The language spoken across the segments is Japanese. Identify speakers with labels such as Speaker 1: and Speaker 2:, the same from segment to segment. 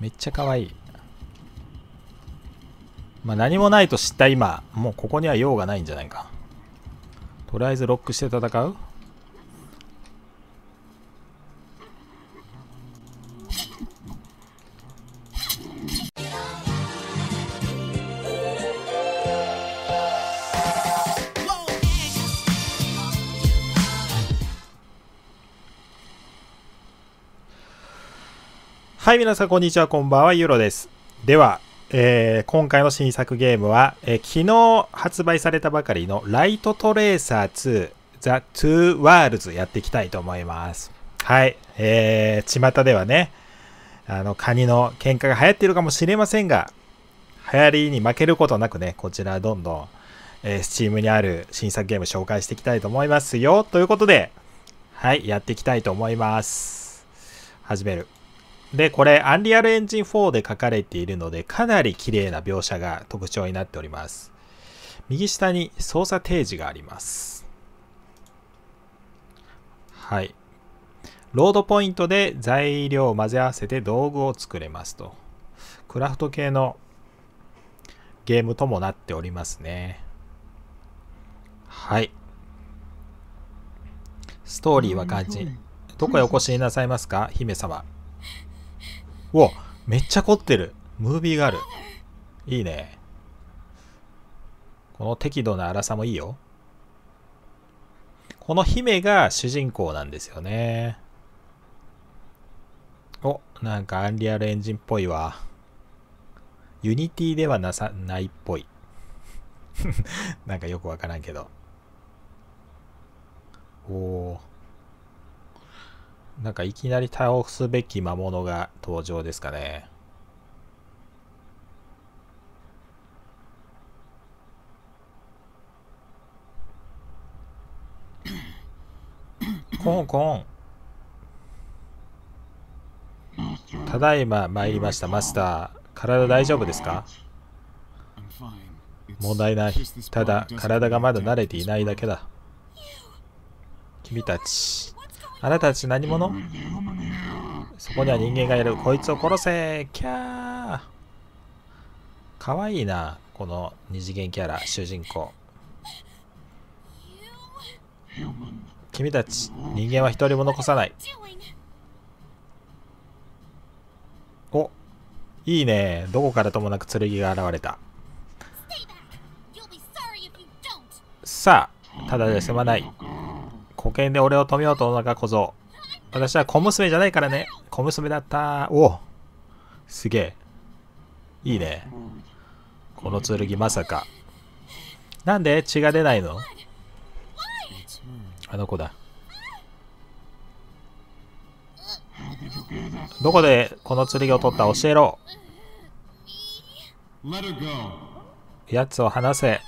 Speaker 1: めっちゃ可愛い。まあ、何もないと知った今、もうここには用がないんじゃないか。とりあえずロックして戦うはい、皆さん、こんにちは、こんばんは、ユーロです。では、えー、今回の新作ゲームは、えー、昨日発売されたばかりのライトトレーサー2 The Two Worlds やっていきたいと思います。はい、えー、巷ではね、あの、カニの喧嘩が流行っているかもしれませんが、流行りに負けることなくね、こちらどんどん、えー、Steam にある新作ゲーム紹介していきたいと思いますよ。ということで、はい、やっていきたいと思います。始める。で、これ、アンリアルエンジン4で書かれているので、かなり綺麗な描写が特徴になっております。右下に操作提示があります。はい。ロードポイントで材料を混ぜ合わせて道具を作れますと。クラフト系のゲームともなっておりますね。はい。ストーリーは感じ。どこへお越しになさいますか姫様。うわ、めっちゃ凝ってる。ムービーがある。いいね。この適度な荒さもいいよ。この姫が主人公なんですよね。お、なんかアンリアルエンジンっぽいわ。ユニティではなさ、ないっぽい。なんかよくわからんけど。おー。なんかいきなり倒すべき魔物が登場ですかね。コンコン。ただいま参りました、マスター。体大丈夫ですか問題ない。ただ、体がまだ慣れていないだけだ。君たち。あなたたち何者そこには人間がいる。こいつを殺せキャーかわいいな、この二次元キャラ、主人公。君たち、人間は一人も残さない。おいいね。どこからともなく剣が現れた。さあ、ただで済まない。保険で俺を止めようと小た小僧。私は小娘じゃないからね。小娘だった。おすげえ。いいね。この剣まさか。なんで血が出ないのあの子だ。どこでこの剣を取った教えろ。やつを離せ。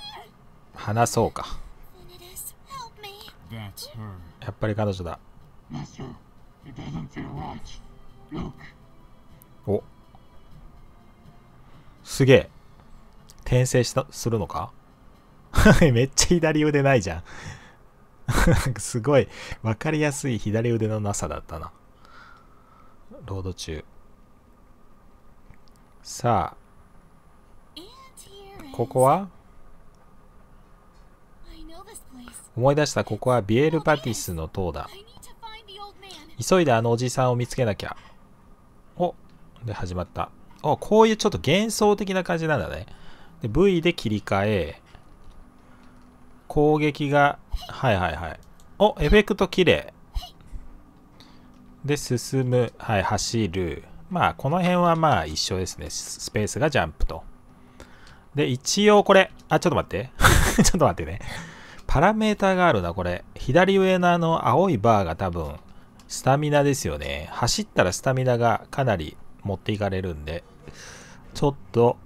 Speaker 1: 離そうか。やっぱり彼女だ。おすげえ。転生した、するのか めっちゃ左腕ないじゃん すごい、分かりやすい左腕のなさだったな。ロード中。さあ、ここは思い出したここはビエルバティスの塔だ急いであのおじさんを見つけなきゃおで始まったおこういうちょっと幻想的な感じなんだねで V で切り替え攻撃がはいはいはいおエフェクト綺麗で進むはい走るまあこの辺はまあ一緒ですねスペースがジャンプとで一応これあちょっと待って ちょっと待ってねパラメーターがあるな、これ。左上のあの青いバーが多分、スタミナですよね。走ったらスタミナがかなり持っていかれるんで、ちょっと、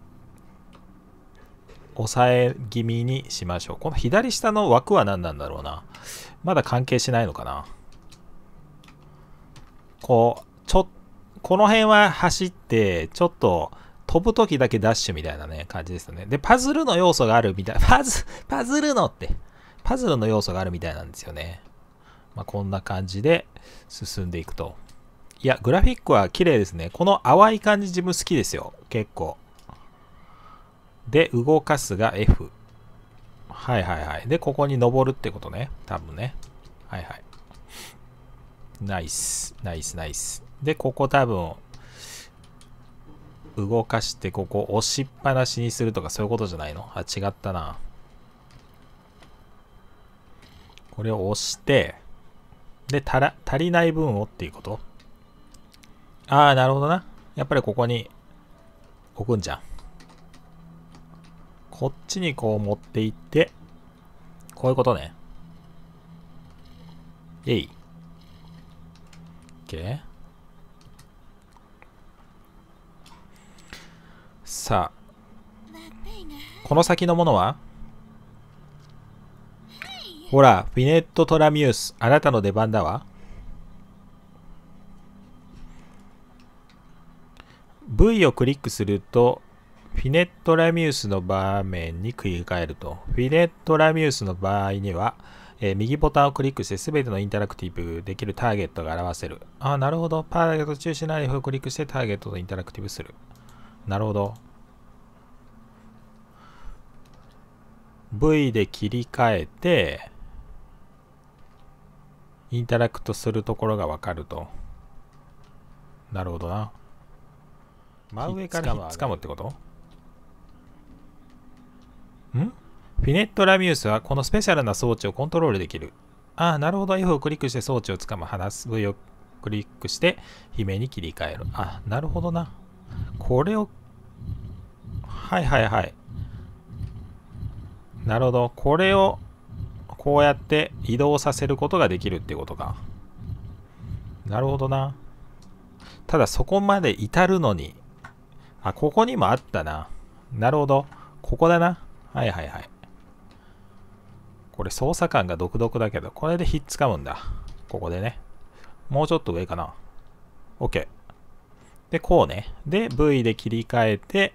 Speaker 1: 抑え気味にしましょう。この左下の枠は何なんだろうな。まだ関係しないのかな。こう、ちょ、この辺は走って、ちょっと、飛ぶ時だけダッシュみたいなね、感じですよね。で、パズルの要素があるみたい。パズ、パズルのって。パズルの要素があるみたいなんですよね。まあ、こんな感じで進んでいくと。いや、グラフィックは綺麗ですね。この淡い感じ自分好きですよ。結構。で、動かすが F。はいはいはい。で、ここに登るってことね。多分ね。はいはい。ナイス。ナイスナイス。で、ここ多分、動かして、ここ押しっぱなしにするとかそういうことじゃないのあ、違ったな。これを押して、で、足ら、足りない分をっていうことああ、なるほどな。やっぱりここに置くんじゃん。こっちにこう持っていって、こういうことね。えい。OK。さあ、この先のものはほら、フィネット・トラミウス、あなたの出番だわ。V をクリックすると、フィネット・ラミウスの場面に繰り返ると、フィネット・ラミウスの場合には、えー、右ボタンをクリックして全てのインタラクティブできるターゲットが表せる。あなるほど。パーゲット中心ナイフをクリックしてターゲットとインタラクティブする。なるほど。V で切り替えて、インタラクトするところがわかると。なるほどな。真上からつかむってことんフィネット・ラミウスはこのスペシャルな装置をコントロールできる。ああ、なるほど。F をクリックして装置をつかむ。話す V をクリックして悲鳴に切り替える。あ、なるほどな。これを。はいはいはい。なるほど。これをこうやって移動させることができるってことか。なるほどな。ただそこまで至るのに。あ、ここにもあったな。なるほど。ここだな。はいはいはい。これ操作感が独特だけど、これでひっつかむんだ。ここでね。もうちょっと上かな。OK。で、こうね。で、V で切り替えて、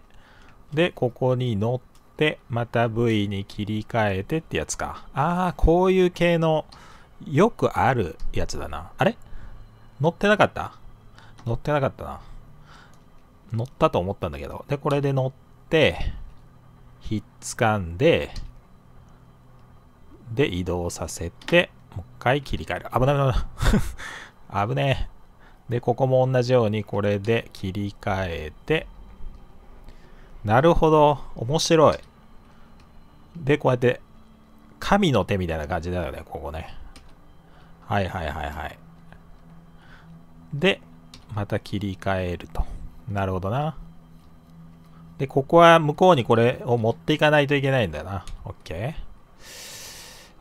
Speaker 1: で、ここに乗って、て、また V に切り替えてってやつか。ああ、こういう系のよくあるやつだな。あれ乗ってなかった乗ってなかったな。乗ったと思ったんだけど。で、これで乗って、ひっつかんで、で、移動させて、もう一回切り替える。危ない危ない。危ねえ。で、ここも同じように、これで切り替えて、なるほど。面白い。で、こうやって、神の手みたいな感じだよね、ここね。はいはいはいはい。で、また切り替えると。なるほどな。で、ここは向こうにこれを持っていかないといけないんだよな。OK。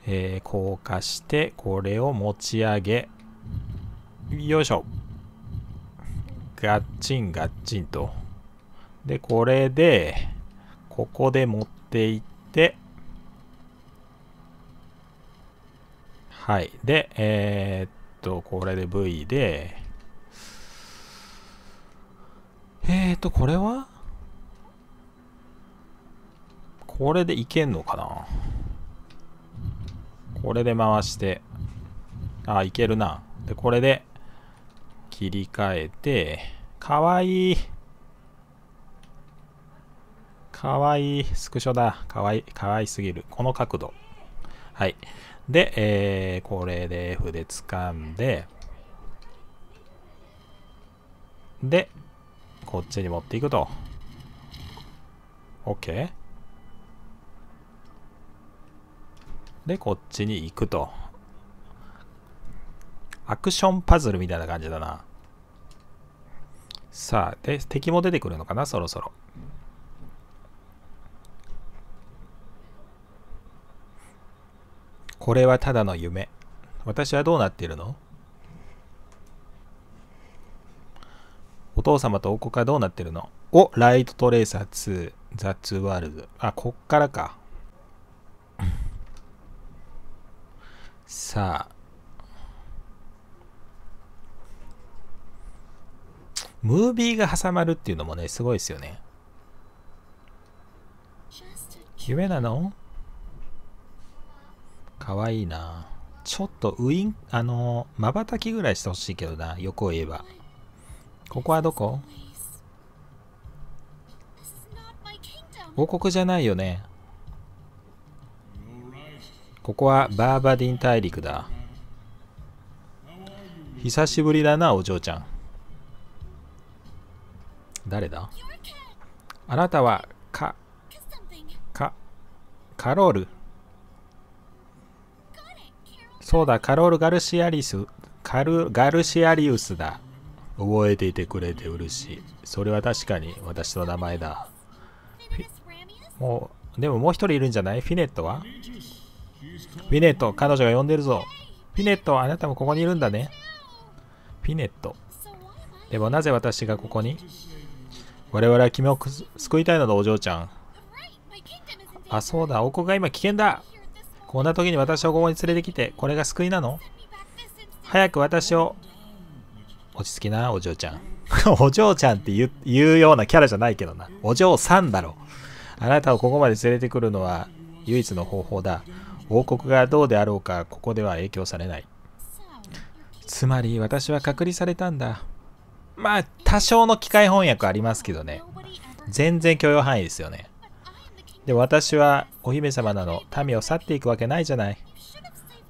Speaker 1: えー、硬化して、これを持ち上げ。よいしょ。ガッチンガッチンと。で、これで、ここで持っていって、はい。で、えー、っと、これで V で、えー、っと、これはこれでいけんのかなこれで回して、あ、いけるな。で、これで切り替えて、かわいい。かわいい。スクショだ。かわいい。かわいすぎる。この角度。はい。で、えー、これで F で掴んで、で、こっちに持っていくと。OK。で、こっちに行くと。アクションパズルみたいな感じだな。さあ、で、敵も出てくるのかな、そろそろ。これはただの夢。私はどうなっているのお父様とお子がどうなってるのお、ライトトレーサー2、ザ・ツー・ワールド。あ、こっからか。さあ。ムービーが挟まるっていうのもね、すごいですよね。夢なのかわいいなちょっとウインあのまばたきぐらいしてほしいけどな横を言えばここはどこ王国じゃないよねここはバーバディン大陸だ久しぶりだなお嬢ちゃん誰だあなたはカカカロールそうだ、カロール・ガルシアリス、カル、ガルシアリウスだ。覚えていてくれて嬉しい。それは確かに私の名前だ。もう、でももう一人いるんじゃないフィネットはフィネット、彼女が呼んでるぞ。フィネット、あなたもここにいるんだね。フィネット。でもなぜ私がここに我々は君を救いたいのだ、お嬢ちゃん。あ、そうだ、王国が今危険だ。こんな時に私をここに連れてきて、これが救いなの早く私を。落ち着きな、お嬢ちゃん。お嬢ちゃんって言うようなキャラじゃないけどな。お嬢さんだろ。あなたをここまで連れてくるのは唯一の方法だ。王国がどうであろうか、ここでは影響されない。つまり、私は隔離されたんだ。まあ、多少の機械翻訳ありますけどね。全然許容範囲ですよね。でも私はお姫様なの。民を去っていくわけないじゃない。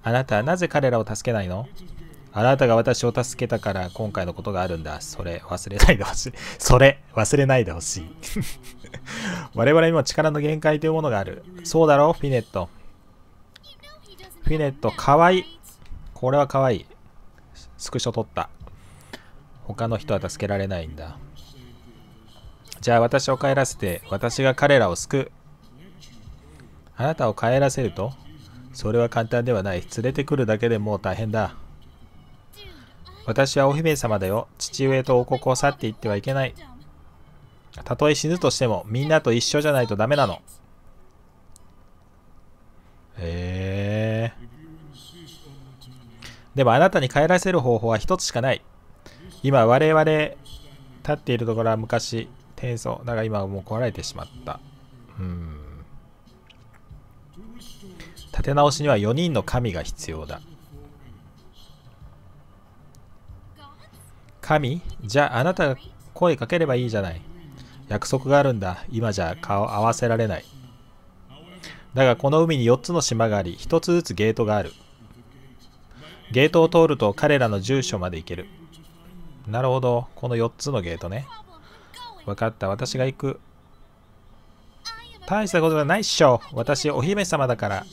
Speaker 1: あなたはなぜ彼らを助けないのあなたが私を助けたから今回のことがあるんだ。それ忘れないでほしい。それ忘れないでほしい。我々にも力の限界というものがある。そうだろう、フィネット。フィネット、かわいい。これはかわいい。スクショ撮った。他の人は助けられないんだ。じゃあ私を帰らせて、私が彼らを救う。あなたを帰らせるとそれは簡単ではない。連れてくるだけでもう大変だ。私はお姫様だよ。父上と王国を去っていってはいけない。たとえ死ぬとしても、みんなと一緒じゃないとダメなの。へえー。でもあなたに帰らせる方法は一つしかない。今、我々、立っているところは昔、転送。だが今はもう壊れてしまった。うん。立て直しには4人の神が必要だ神じゃああなたが声かければいいじゃない約束があるんだ今じゃ顔合わせられないだがこの海に4つの島があり1つずつゲートがあるゲートを通ると彼らの住所まで行けるなるほどこの4つのゲートね分かった私が行く大したことがないっしょ私お姫様だから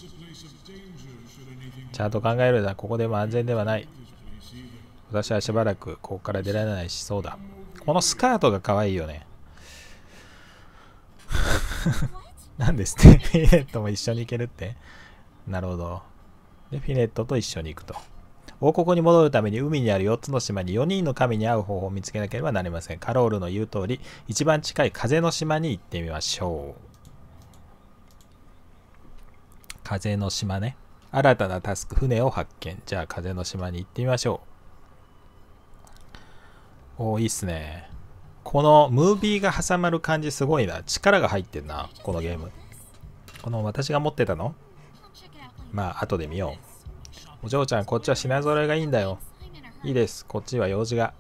Speaker 1: ちゃんと考えるならここでも安全ではない私はしばらくここから出られないしそうだこのスカートが可愛いよね何 ですってフィレットも一緒に行けるってなるほどでフィネットと一緒に行くと王国に戻るために海にある4つの島に4人の神に会う方法を見つけなければなりませんカロールの言う通り一番近い風の島に行ってみましょう風の島ね新たなタスク、船を発見。じゃあ、風の島に行ってみましょう。おー、いいっすね。このムービーが挟まる感じすごいな。力が入ってんな、このゲーム。この私が持ってたのまあ、後で見よう。お嬢ちゃん、こっちは品揃えがいいんだよ。いいです。こっちは用事が。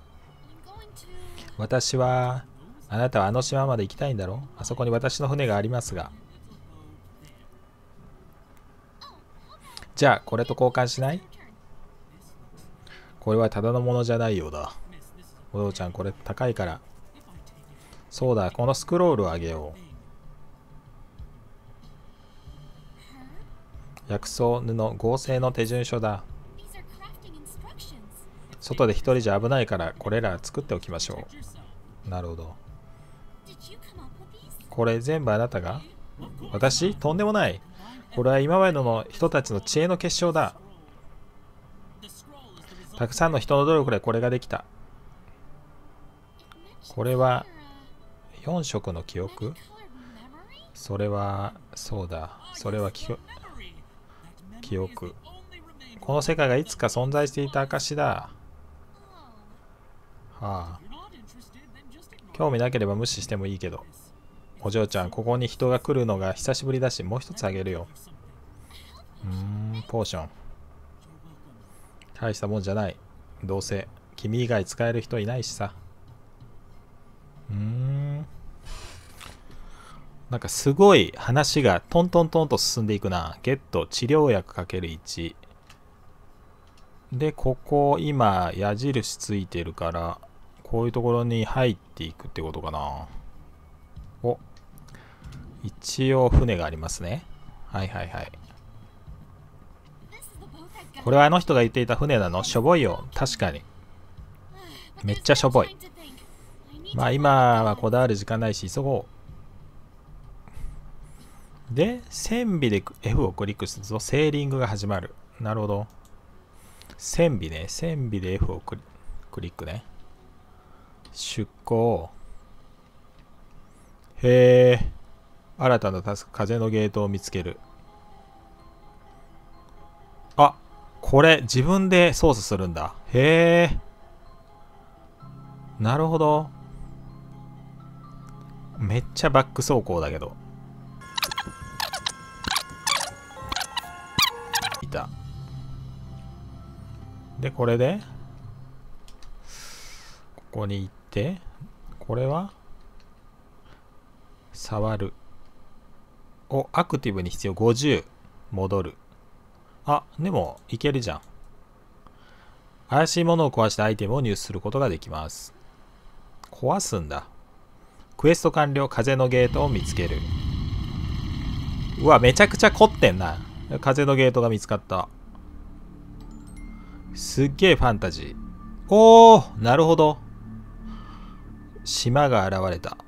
Speaker 1: 私は、あなたはあの島まで行きたいんだろあそこに私の船がありますが。じゃあ、これと交換しないこれはただのものじゃないようだ。お父ちゃん、これ高いから。そうだ、このスクロールをあげよう。薬草布合成の手順書だ。外で一人じゃ危ないから、これら作っておきましょう。なるほど。これ全部あなたが私とんでもない。これは今までの人たちの知恵の結晶だたくさんの人の努力でこれができたこれは4色の記憶それはそうだそれは記憶この世界がいつか存在していた証だはあ興味なければ無視してもいいけどお嬢ちゃん、ここに人が来るのが久しぶりだし、もう一つあげるよ。うーん、ポーション。大したもんじゃない。どうせ、君以外使える人いないしさ。うーん。なんかすごい話がトントントンと進んでいくな。ゲット、治療薬かける1。で、ここ、今、矢印ついてるから、こういうところに入っていくってことかな。一応船がありますねはいはいはいこれはあの人が言っていた船なのしょぼいよ確かにめっちゃしょぼいまあ今はこだわる時間ないし急ごうで船尾で F をクリックするとセーリングが始まるなるほど船尾ね船尾で F をクリクリックね出港へえ新たなタスク、風のゲートを見つける。あ、これ自分で操作するんだ。へえ。なるほど。めっちゃバック走行だけど。いた。で、これで、ここに行って、これは触る。をアクティブに必要50戻る。あ、でもいけるじゃん。怪しいものを壊したアイテムを入手することができます。壊すんだ。クエスト完了、風のゲートを見つける。うわ、めちゃくちゃ凝ってんな。風のゲートが見つかった。すっげえファンタジー。おー、なるほど。島が現れた。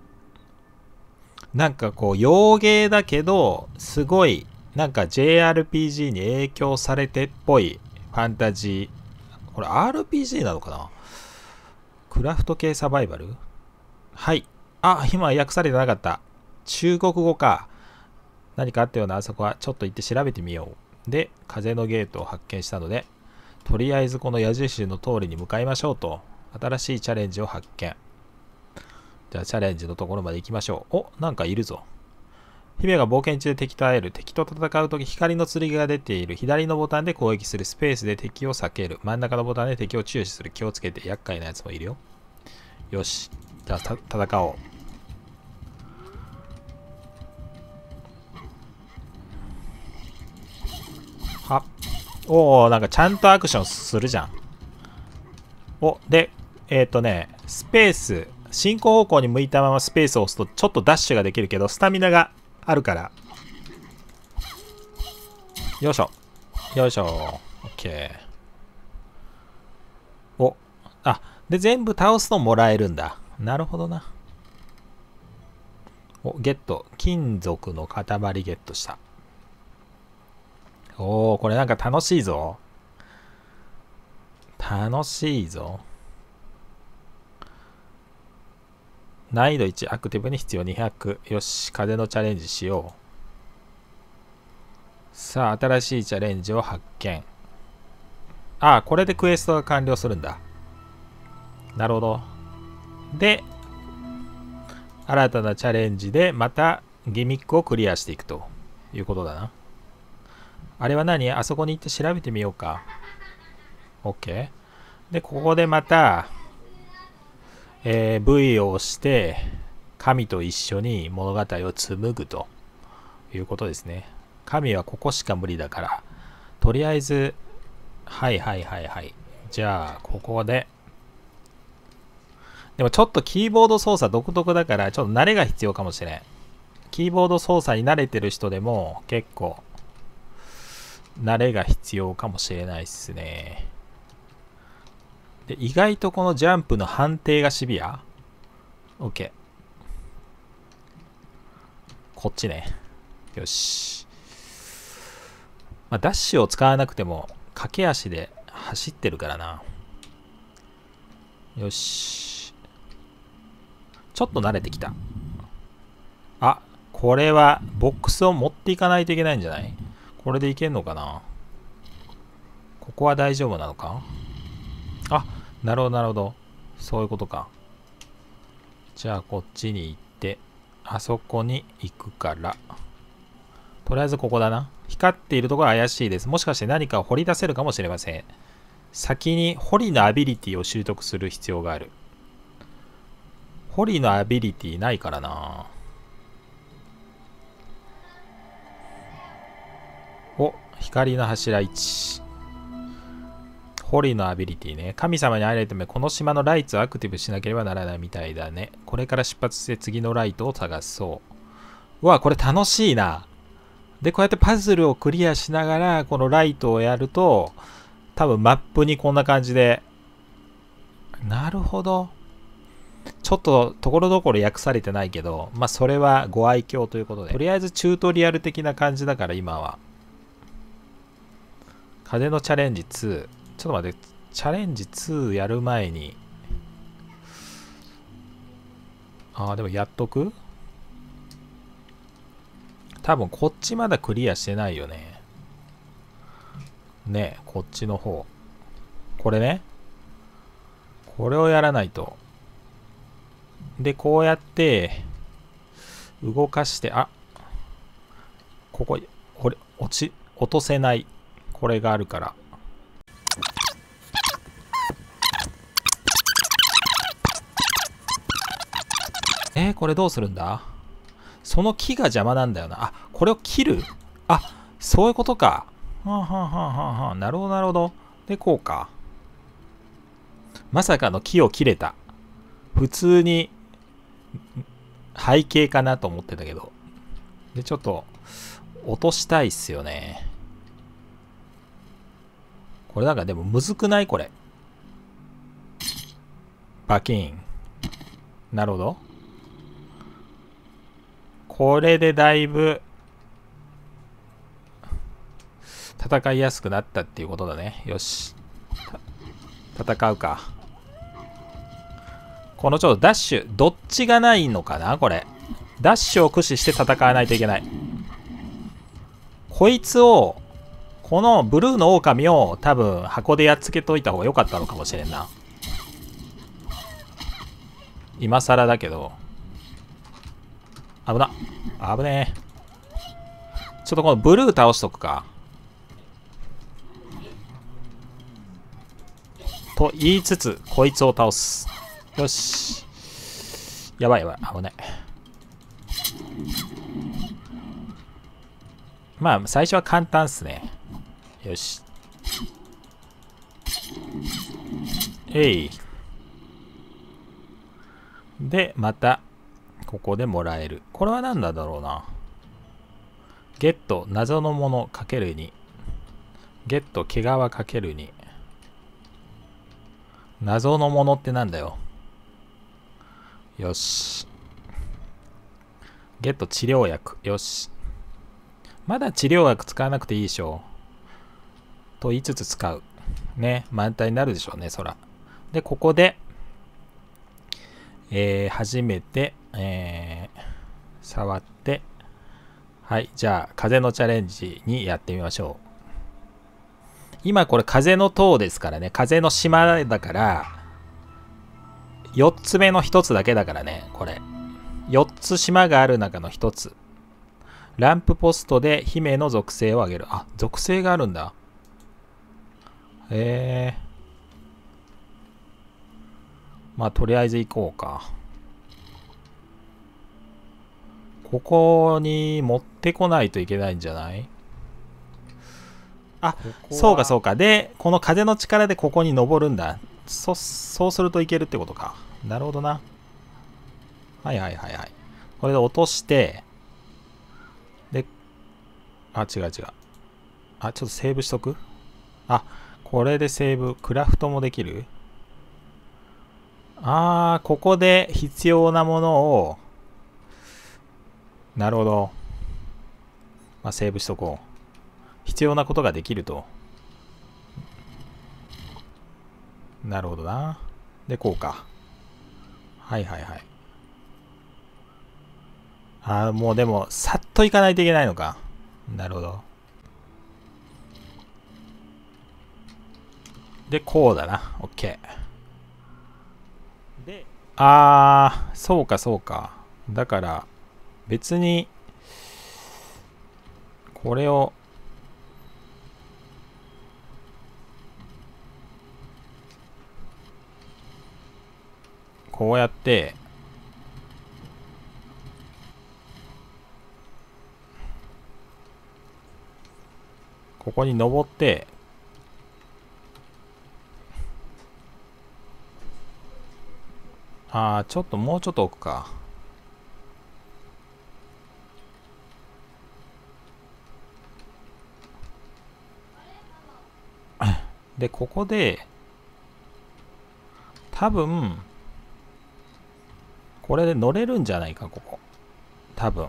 Speaker 1: なんかこう、洋芸だけど、すごい、なんか JRPG に影響されてっぽいファンタジー。これ RPG なのかなクラフト系サバイバルはい。あ、今訳されてなかった。中国語か。何かあったようなあそこはちょっと行って調べてみよう。で、風のゲートを発見したので、とりあえずこの矢印の通りに向かいましょうと、新しいチャレンジを発見。じゃあチャレンジのところまで行きましょう。お、なんかいるぞ。姫が冒険中で敵と会える。敵と戦うとき光の剣が出ている。左のボタンで攻撃する。スペースで敵を避ける。真ん中のボタンで敵を注視する。気をつけて。厄介なやつもいるよ。よし。じゃあ戦おう。はおおなんかちゃんとアクションするじゃん。お、で、えっ、ー、とね、スペース、進行方向に向いたままスペースを押すとちょっとダッシュができるけどスタミナがあるからよいしょよいしょ OK おあで全部倒すともらえるんだなるほどなおゲット金属の塊ゲットしたおおこれなんか楽しいぞ楽しいぞ難易度1、アクティブに必要200。よし、風のチャレンジしよう。さあ、新しいチャレンジを発見。ああ、これでクエストが完了するんだ。なるほど。で、新たなチャレンジでまたギミックをクリアしていくということだな。あれは何あそこに行って調べてみようか。OK。で、ここでまた、えー、V を押して神と一緒に物語を紡ぐということですね。神はここしか無理だから、とりあえず、はいはいはいはい。じゃあ、ここで。でもちょっとキーボード操作独特だから、ちょっと慣れが必要かもしれん。キーボード操作に慣れてる人でも結構、慣れが必要かもしれないっすね。で意外とこのジャンプの判定がシビア ?OK。こっちね。よし。まあ、ダッシュを使わなくても、駆け足で走ってるからな。よし。ちょっと慣れてきた。あ、これはボックスを持っていかないといけないんじゃないこれでいけんのかなここは大丈夫なのかあなるほど、なるほど。そういうことか。じゃあ、こっちに行って、あそこに行くから。とりあえずここだな。光っているところは怪しいです。もしかして何かを掘り出せるかもしれません。先に掘りのアビリティを習得する必要がある。掘りのアビリティないからな。お、光の柱1。ホリのアビリティね。神様に会えるため、この島のライツをアクティブしなければならないみたいだね。これから出発して次のライトを探そう。うわ、これ楽しいな。で、こうやってパズルをクリアしながら、このライトをやると、多分マップにこんな感じで。なるほど。ちょっとところどころ訳されてないけど、まあそれはご愛嬌ということで、とりあえずチュートリアル的な感じだから今は。風のチャレンジ2。ちょっと待って、チャレンジ2やる前に、ああ、でもやっとく多分こっちまだクリアしてないよね。ねえ、こっちの方。これね。これをやらないと。で、こうやって、動かして、あここ、これ、落ち、落とせない。これがあるから。えー、これどうするんだその木が邪魔なんだよな。あ、これを切るあ、そういうことか。はあ、はあはあはあはなるほどなるほど。で、こうか。まさかの木を切れた。普通に背景かなと思ってたけど。で、ちょっと落としたいっすよね。これなんかでもむずくないこれ。バキン。なるほど。これでだいぶ、戦いやすくなったっていうことだね。よし。戦うか。このちょっとダッシュ、どっちがないのかなこれ。ダッシュを駆使して戦わないといけない。こいつを、このブルーの狼を多分箱でやっつけといた方が良かったのかもしれんな。今更だけど。危な。危ねえ。ちょっとこのブルー倒しとくか。と言いつつ、こいつを倒す。よし。やばいやばい。危ない。まあ、最初は簡単っすね。よし。えい。で、またここでもらえる。これは何なんだろうな。ゲット、謎のものかける2。ゲット、毛皮かける2。謎のものってなんだよ。よし。ゲット治療薬。よし。まだ治療薬使わなくていいでしょう。と言いつつ使う。ね。満タンになるでしょうね、そら。で、ここで、えー、初めて、えー、触って、はい、じゃあ、風のチャレンジにやってみましょう。今これ風の塔ですからね、風の島だから、4つ目の1つだけだからね、これ。4つ島がある中の1つ。ランプポストで姫の属性を上げる。あ、属性があるんだ。へえー。まあ、とりあえず行こうか。ここに持ってこないといけないんじゃないあそうかそうか。で、この風の力でここに登るんだ。そ、そうするといけるってことか。なるほどな。はいはいはいはい。これで落として、で、あ、違う違う。あ、ちょっとセーブしとくあ、これでセーブ。クラフトもできるああ、ここで必要なものを、なるほど。まあ、セーブしとこう。必要なことができると。なるほどな。で、こうか。はいはいはい。ああ、もうでも、さっと行かないといけないのか。なるほど。で、こうだな。オッケー。ああ、そうかそうか。だから、別に、これを、こうやって、ここに登って、あちょっともうちょっと置くか。で、ここで、多分、これで乗れるんじゃないか、ここ。多分。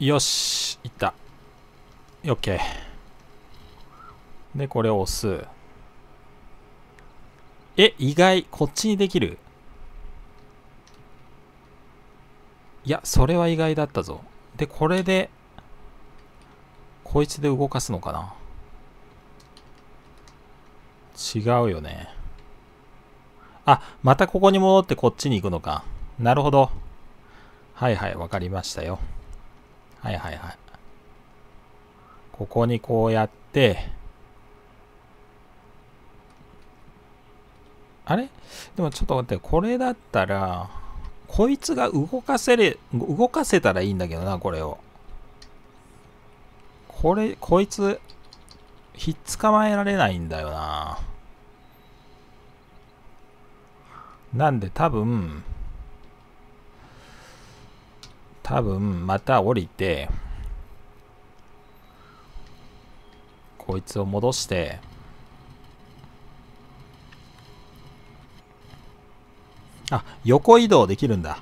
Speaker 1: よし。OK でこれを押すえ意外こっちにできるいやそれは意外だったぞでこれでこいつで動かすのかな違うよねあまたここに戻ってこっちに行くのかなるほどはいはいわかりましたよはいはいはいここにこうやって、あれでもちょっと待って、これだったら、こいつが動かせれ、動かせたらいいんだけどな、これを。これ、こいつ、ひっ捕まえられないんだよな。なんで多分、多分、また降りて、こいつを戻してあ横移動できるんだ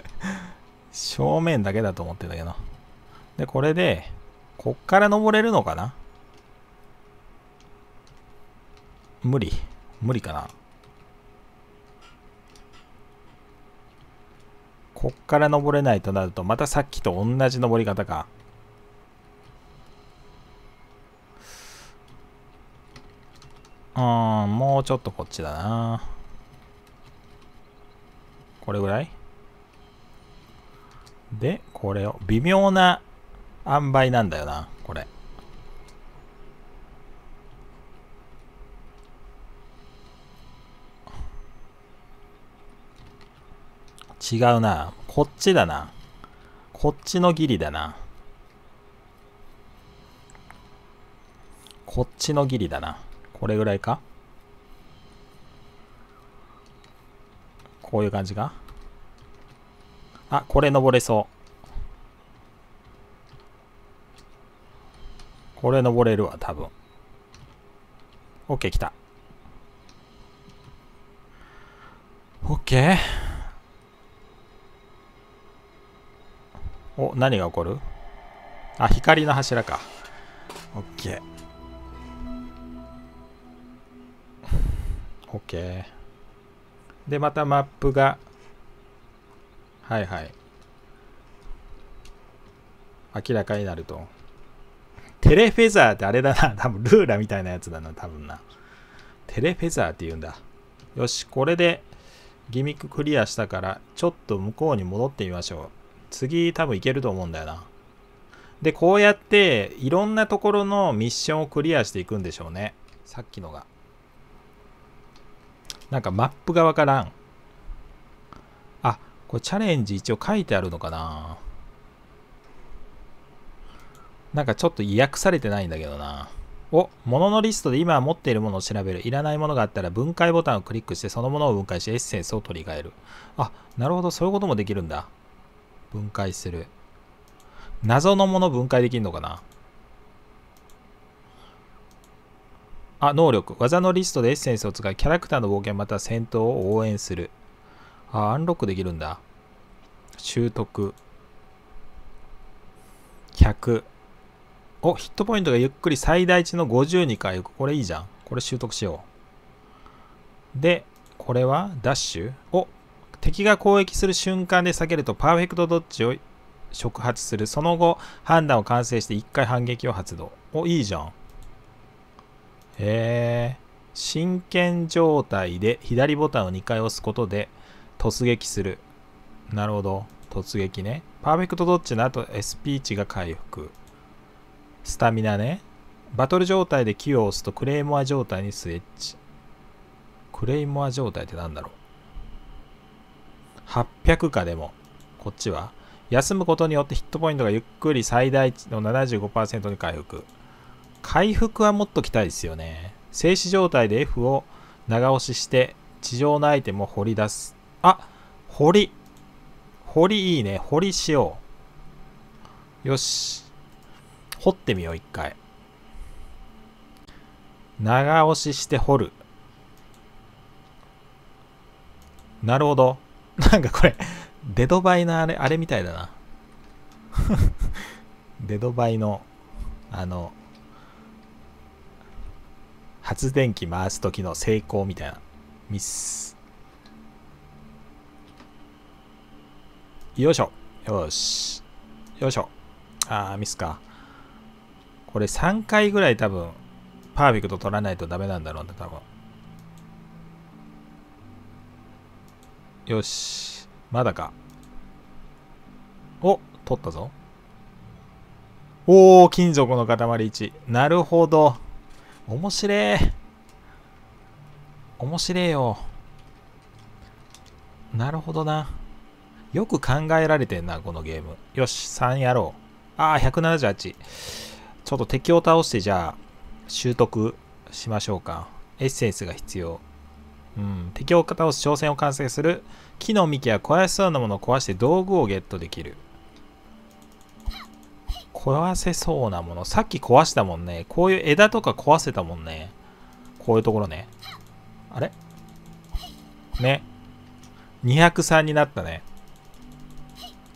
Speaker 1: 正面だけだと思ってたけどでこれでこっから登れるのかな無理無理かなこっから登れないとなるとまたさっきと同じ登り方かうん、もうちょっとこっちだな。これぐらいで、これを、微妙な塩梅なんだよな、これ。違うな。こっちだな。こっちのギリだな。こっちのギリだな。これぐらいかこういう感じかあ、これ登れそう。これ登れるわ、多分。OK、来た。OK? お、何が起こるあ、光の柱か。OK。OK。で、またマップが、はいはい。明らかになると。テレフェザーってあれだな。多分ルーラみたいなやつだな、多分な。テレフェザーって言うんだ。よし、これでギミッククリアしたから、ちょっと向こうに戻ってみましょう。次多分いけると思うんだよな。で、こうやっていろんなところのミッションをクリアしていくんでしょうね。さっきのが。なんかマップがわからん。あ、これチャレンジ一応書いてあるのかななんかちょっと意訳されてないんだけどな。お、物のリストで今持っているものを調べる。いらないものがあったら分解ボタンをクリックしてそのものを分解してエッセンスを取り替える。あ、なるほど。そういうこともできるんだ。分解する。謎のもの分解できるのかなあ、能力。技のリストでエッセンスを使い、キャラクターの冒険また戦闘を応援する。あ、アンロックできるんだ。習得。100。お、ヒットポイントがゆっくり最大値の50に回これいいじゃん。これ習得しよう。で、これはダッシュ。お、敵が攻撃する瞬間で避けるとパーフェクトドッジを触発する。その後、判断を完成して1回反撃を発動。お、いいじゃん。へえ真剣状態で左ボタンを2回押すことで突撃するなるほど突撃ねパーフェクトドッジの後 SP 値が回復スタミナねバトル状態で Q を押すとクレイモア状態にスイッチクレイモア状態って何だろう800かでもこっちは休むことによってヒットポイントがゆっくり最大の75%に回復回復はもっときたいですよね。静止状態で F を長押しして、地上のアイテムを掘り出す。あ掘り掘りいいね。掘りしよう。よし。掘ってみよう、一回。長押しして掘る。なるほど。なんかこれ、デドバイのあれ、あれみたいだな。デドバイの、あの、発電機回す時の成功みたいなミスよいしょよしよいしょあーミスかこれ3回ぐらい多分パーフェクト取らないとダメなんだろうな多分よしまだかお取ったぞおお金属の塊1なるほど面白え。面白えよ。なるほどな。よく考えられてんな、このゲーム。よし、3やろう。ああ、178。ちょっと敵を倒して、じゃあ、習得しましょうか。エッセンスが必要。うん、敵を倒す挑戦を完成する木の幹や壊しそうなものを壊して道具をゲットできる壊せそうなもの。さっき壊したもんね。こういう枝とか壊せたもんね。こういうところね。あれね。203になったね。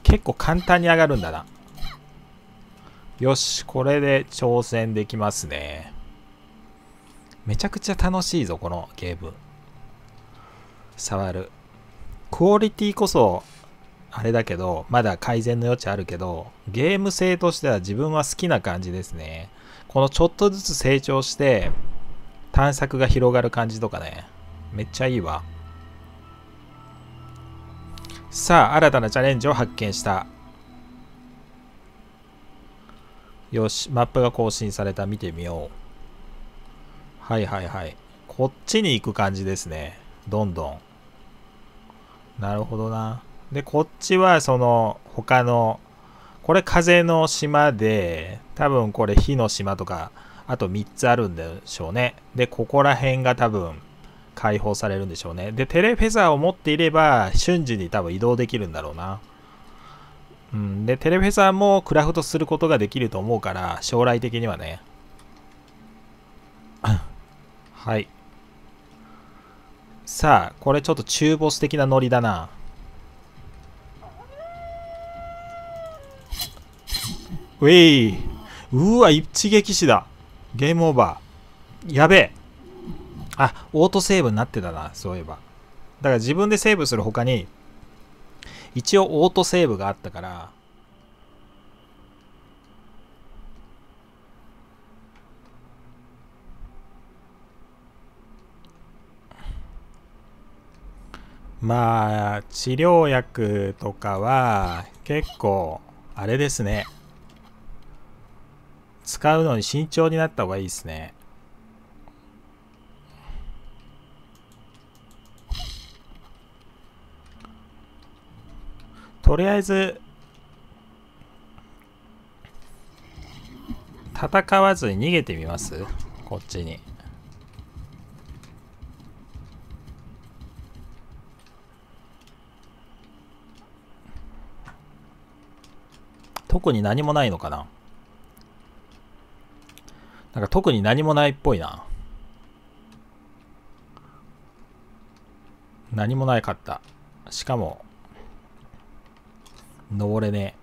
Speaker 1: 結構簡単に上がるんだな。よし、これで挑戦できますね。めちゃくちゃ楽しいぞ、このゲーム。触る。クオリティこそあれだけど、まだ改善の余地あるけど、ゲーム性としては自分は好きな感じですね。このちょっとずつ成長して、探索が広がる感じとかね。めっちゃいいわ。さあ、新たなチャレンジを発見した。よし、マップが更新された。見てみよう。はいはいはい。こっちに行く感じですね。どんどん。なるほどな。で、こっちはその他の、これ風の島で、多分これ火の島とか、あと3つあるんでしょうね。で、ここら辺が多分解放されるんでしょうね。で、テレフェザーを持っていれば瞬時に多分移動できるんだろうな。うん、で、テレフェザーもクラフトすることができると思うから、将来的にはね。はい。さあ、これちょっと中ボス的なノリだな。ウェイうわ、一撃死だ。ゲームオーバー。やべえ。あ、オートセーブになってたな、そういえば。だから自分でセーブする他に、一応オートセーブがあったから、まあ、治療薬とかは結構あれですね。使うのに慎重になった方がいいですね。とりあえず、戦わずに逃げてみますこっちに。特に何もないのかななんか特に何もないっぽいな。何もないかった。しかも、登れね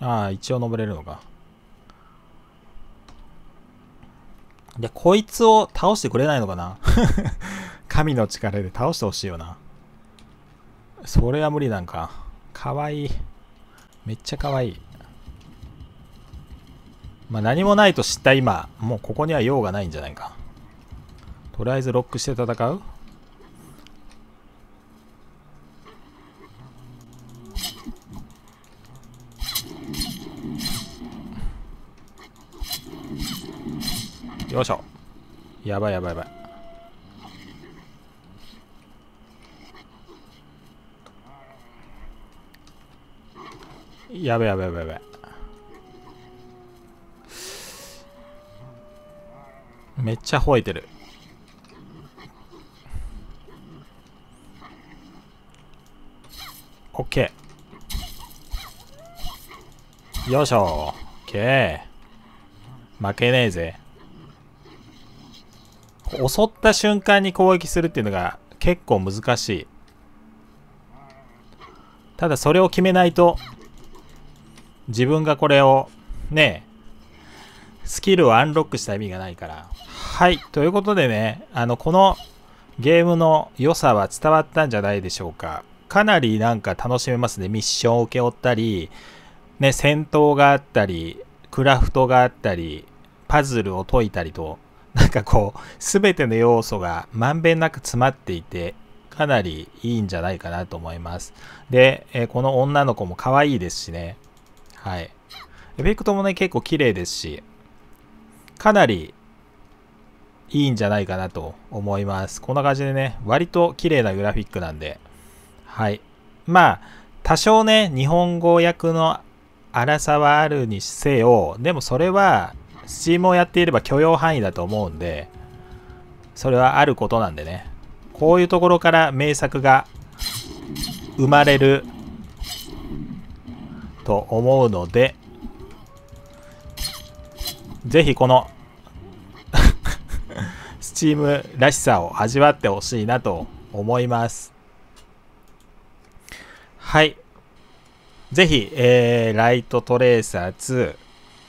Speaker 1: え。ああ、一応登れるのか。で、こいつを倒してくれないのかな 神の力で倒してほしいよな。それは無理なんか。かわいいめっちゃかわいいまあ何もないと知った今もうここには用がないんじゃないかとりあえずロックして戦うよいしょやばいやばいやばいやべやべやべやべめっちゃ吠えてるオッケーよいしょオッケー負けねえぜ襲った瞬間に攻撃するっていうのが結構難しいただそれを決めないと自分がこれをね、スキルをアンロックした意味がないから。はい。ということでね、あの、このゲームの良さは伝わったんじゃないでしょうか。かなりなんか楽しめますね。ミッションを請け負ったり、ね、戦闘があったり、クラフトがあったり、パズルを解いたりと、なんかこう、すべての要素がまんべんなく詰まっていて、かなりいいんじゃないかなと思います。で、えこの女の子も可愛いですしね、はい。エフェクトもね、結構綺麗ですし、かなりいいんじゃないかなと思います。こんな感じでね、割と綺麗なグラフィックなんで、はい。まあ、多少ね、日本語訳の荒さはあるにせよ、でもそれは、Steam をやっていれば許容範囲だと思うんで、それはあることなんでね、こういうところから名作が生まれると思うので、ぜひこの スチームらしさを味わってほしいなと思います。はい。ぜひ、えー、ライトトレーサー2、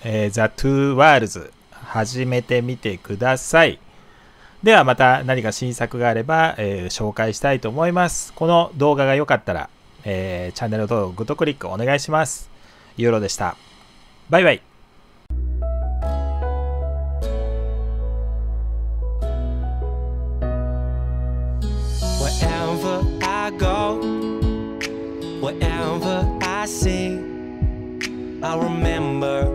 Speaker 1: えー、ザ・トゥ・ワールズ、始めてみてください。ではまた何か新作があれば、えー、紹介したいと思います。この動画が良かったらえー、チャンネル登録、グッドクリックお願いします。ユーロでした。バイバイ。I see, I remember